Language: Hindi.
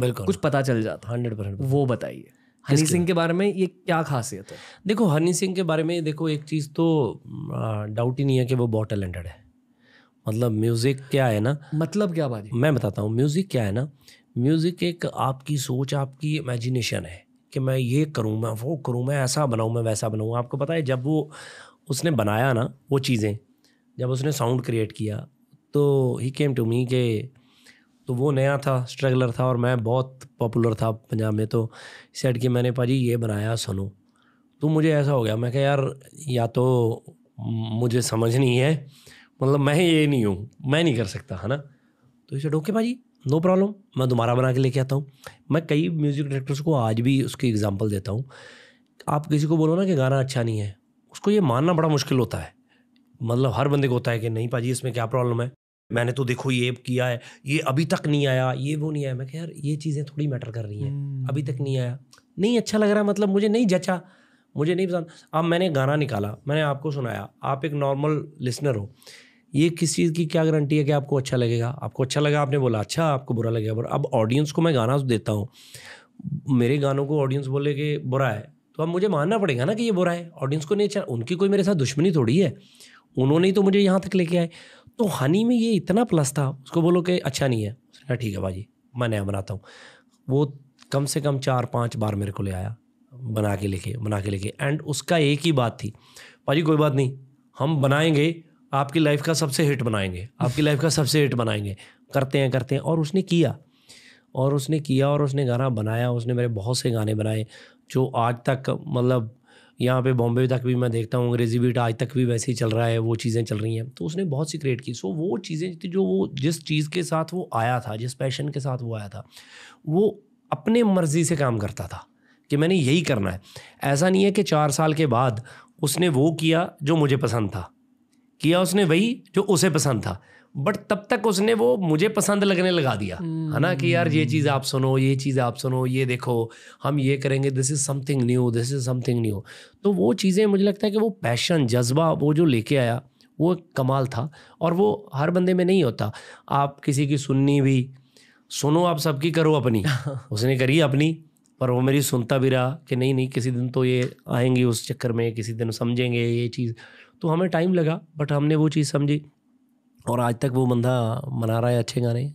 बिल्कुल कुछ पता चल जाता हंड्रेड परसेंट वो बताइए हनी सिंह के बारे में ये क्या खासियत है देखो हनी सिंह के बारे में देखो एक चीज़ तो डाउट ही नहीं है कि वो बहुत टैलेंटेड है मतलब म्यूज़िक क्या है ना मतलब क्या बात मैं बताता हूँ म्यूज़िक क्या है ना म्यूज़िक एक आपकी सोच आपकी इमेजिनेशन है कि मैं ये करूँ मैं वो करूँ मैं ऐसा बनाऊँ मैं वैसा बनाऊँ आपको पता है जब वो उसने बनाया ना वो चीज़ें जब उसने साउंड क्रिएट किया तो ही केम टू मी के तो वो नया था स्ट्रगलर था और मैं बहुत पॉपुलर था पंजाब में तो सेट कि मैंने पाजी ये बनाया सुनो तो मुझे ऐसा हो गया मैं क्या यार या तो मुझे समझ नहीं है मतलब मैं ये नहीं हूँ मैं नहीं कर सकता है ना तो इसे ओके भाजी नो प्रॉब्लम मैं दोबारा बना के लेके आता हूँ मैं कई म्यूज़िक डायरेक्टर्स को आज भी उसकी एग्ज़ाम्पल देता हूँ आप किसी को बोलो ना कि गाना अच्छा नहीं है उसको ये मानना बड़ा मुश्किल होता है मतलब हर बंदे को होता है कि नहीं पाजी इसमें क्या प्रॉब्लम है मैंने तो देखो ये किया है ये अभी तक नहीं आया ये वो नहीं आया मैं यार ये चीज़ें थोड़ी मैटर कर रही हैं हम्म। अभी तक नहीं आया नहीं अच्छा लग रहा मतलब मुझे नहीं जचा मुझे नहीं पसंद अब मैंने गाना निकाला मैंने आपको सुनाया आप एक नॉर्मल लिसनर हो ये किस चीज़ की क्या गारंटी है कि आपको अच्छा लगेगा आपको अच्छा लगा आपने बोला अच्छा आपको बुरा लगेगा बुरा अब ऑडियंस को मैं गाना तो देता हूँ मेरे गानों को ऑडियंस बोले कि बुरा है तो अब मुझे मानना पड़ेगा ना कि ये बुरा है ऑडियंस को नहीं अच्छा उनकी कोई मेरे साथ दुश्मनी थोड़ी है उन्होंने ही तो मुझे यहाँ तक लेके आए तो हनी में ये इतना प्लस था उसको बोलो कि अच्छा नहीं है उसने ठीक है भाजी मैं नया बनाता हूँ वो कम से कम चार पाँच बार मेरे को ले आया बना के लेके बना के लेके एंड उसका एक ही बात थी भाजी कोई बात नहीं हम बनाएंगे आपकी लाइफ का सबसे हिट बनाएंगे आपकी लाइफ का सबसे हिट बनाएंगे करते हैं करते हैं और उसने किया और उसने किया और उसने गाना बनाया उसने मेरे बहुत से गाने बनाए जो आज तक मतलब यहाँ पे बॉम्बे तक भी मैं देखता हूँ अंग्रेजी बीट आज तक भी वैसे ही चल रहा है वो चीज़ें चल रही हैं तो उसने बहुत सी क्रिएट की सो वो चीज़ें थी जो वो जिस चीज़ के साथ वो आया था जिस पैशन के साथ वो आया था वो अपने मर्ज़ी से काम करता था कि मैंने यही करना है ऐसा नहीं है कि चार साल के बाद उसने वो किया जो मुझे पसंद था किया उसने वही जो उसे पसंद था बट तब तक उसने वो मुझे पसंद लगने लगा दिया है ना कि यार ये चीज़ आप सुनो ये चीज़ आप सुनो ये देखो हम ये करेंगे this is something new this is something new तो वो चीज़ें मुझे लगता है कि वो पैशन जज्बा वो जो लेके आया वो कमाल था और वो हर बंदे में नहीं होता आप किसी की सुननी भी सुनो आप सबकी करो अपनी उसने करी अपनी पर वो मेरी सुनता भी रहा कि नहीं नहीं किसी दिन तो ये आएंगी उस चक्कर में किसी दिन समझेंगे ये चीज़ तो हमें टाइम लगा बट हमने वो चीज़ समझी और आज तक वो बंदा मना रहा है अच्छे गाने